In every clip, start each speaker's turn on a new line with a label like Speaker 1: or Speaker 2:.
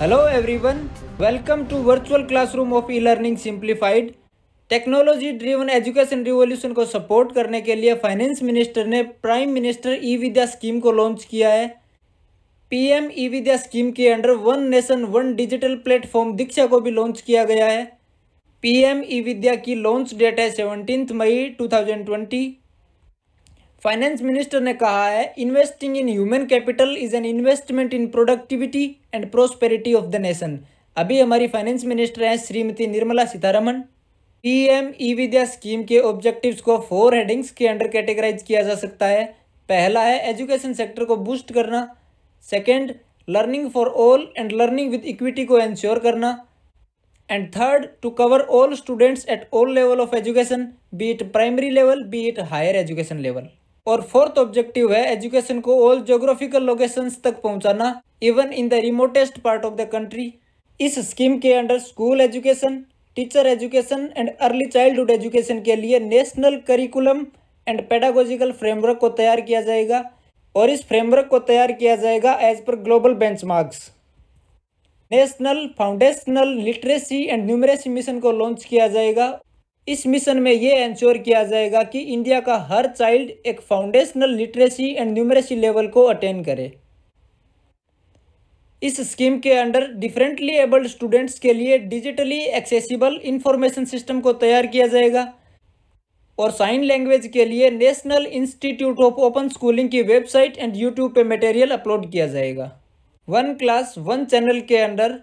Speaker 1: hello everyone welcome to virtual classroom of e learning simplified technology driven education revolution को support करने के लिए finance minister ने prime minister e Vidya scheme को launch किया है पीएम ई विद्या स्कीम के under one nation one digital platform Diksha को भी लॉन्च किया गया है पीएम ई विद्या की लॉन्च डेट है seventeenth May two finance minister ने कहा है investing in human capital is an investment in productivity and prosperity of the nation अभी हमारी फाइनेंस मिनिस्टर हैं Shrimati Nirmala Sitharaman PM e e Vidya scheme के ऑब्जेक्टिव्स को फोर हेडिंग्स के अंडर कैटेगराइज किया जा सकता है पहला है एजुकेशन सेक्टर को बूस्ट करना second learning for all and learning with equity को एंश्योर करना and third to cover all students at all level of education be it primary level be it higher education level और fourth objective है education को all geographical location तक पहुंचाना even in the remotest part of the country इस scheme के under school education teacher education and early childhood education के लिए national curriculum and pedagogical framework को तैयार किया जाएगा और इस फ्रेमवर्क को तैयार किया जाएगा as per global benchmarks national foundational literacy and numeracy mission को लॉन्च किया जाएगा इस मिशन में ये इंश्योर किया जाएगा कि इंडिया का हर चाइल्ड एक foundational literacy and numeracy level को अटेन करे इस स्कीम के अंडर डिफरेंटली एबल्ड स्टूडेंट्स के लिए डिजिटली एक्सेसिबल इंफॉर्मेशन सिस्टम को तैयार किया जाएगा और साइन लैंग्वेज के लिए national institute of open schooling की वेबसाइट एंड यूट्यूब पे मटेरियल अपलोड किया जाएगा वन क्लास वन चैनल के under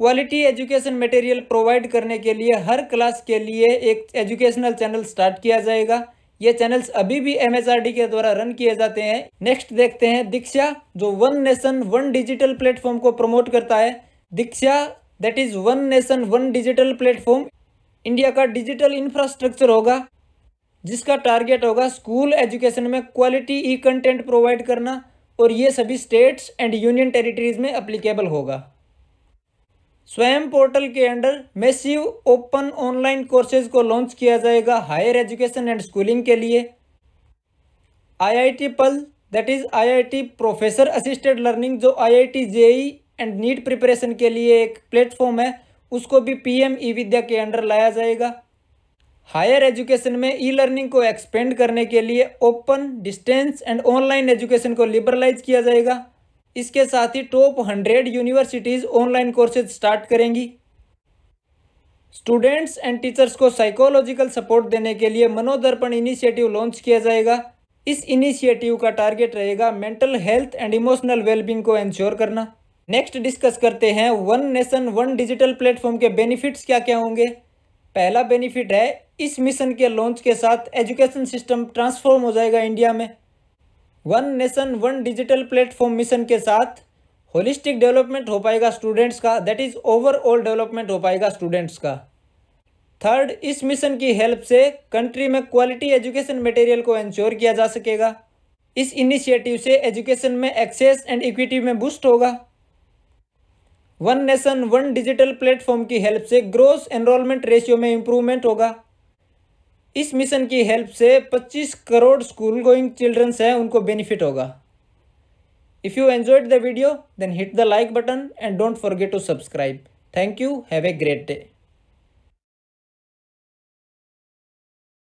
Speaker 1: quality education material provide करने के लिए हर क्लास के लिए एक एजुकेशनल चैनल स्टार्ट किया जाएगा ये चैनल्स अभी भी एम के द्वारा रन किए जाते हैं नेक्स्ट देखते हैं दीक्षा जो one nation one digital platform को प्रमोट करता है Diksha that is one nation one digital platform India का डिजिटल इंफ्रास्ट्रक्चर होगा जिसका टारगेट होगा स्कूल एजुकेशन में क्वालिटी ई कंटेंट प्रोवाइड करना और ये सभी स्टेट्स एंड यूनियन टेरिटरीज में अप्लीकेबल होगा स्वयं पोर्टल के under massive open online courses को लॉन्च किया जाएगा हायर एजुकेशन एंड स्कूलिंग के लिए IIT PAL that is IIT professor assisted learning जो IIT JEE and NEET preparation के लिए एक प्लेटफॉर्म है उसको भी पीएम ई विद्या के अंडर लाया जाएगा हायर एजुकेशन में ई लर्निंग को एक्सपेंड करने के लिए open distance and online education को लिबरलाइज किया जाएगा इसके साथ ही top hundred universities online courses start करेंगी स्टूडेंट्स एंड टीचर्स को साइकोलॉजिकल सपोर्ट देने के लिए मनोदर्पण इनिशिएटिव लॉन्च किया जाएगा इस इनिशिएटिव का टारगेट रहेगा mental health and emotional wellbeing को एंश्योर करना नेक्स्ट डिस्कस करते हैं one nation one digital platform के बेनिफिट्स क्या क्या होंगे पहला बेनिफिट है इस मिशन के लॉन्च के साथ एजुकेशन सिस्टम ट्रांसफॉर्म हो जाएगा इंडिया में one nation one digital platform mission के साथ होलिस्टिक डेवलपमेंट हो पाएगा स्टूडेंट्स का दैट इज ओवरऑल डेवलपमेंट हो पाएगा स्टूडेंट्स का थर्ड इस मिशन की हेल्प से कंट्री में क्वालिटी एजुकेशन मटेरियल को इंश्योर किया जा सकेगा इस इनिशिएटिव से एजुकेशन में एक्सेस एंड इक्विटी में बूस्ट होगा one nation one digital platform की हेल्प से ग्रोस एनरोलमेंट रेशियो में इम्प्रूवमेंट होगा इस मिशन की हेल्प से 25 करोड़ स्कूल गोइंग चिल्ड्रंस हैं उनको बेनिफिट होगा if you enjoyed the video then hit the like button and don't forget to subscribe thank you have a great day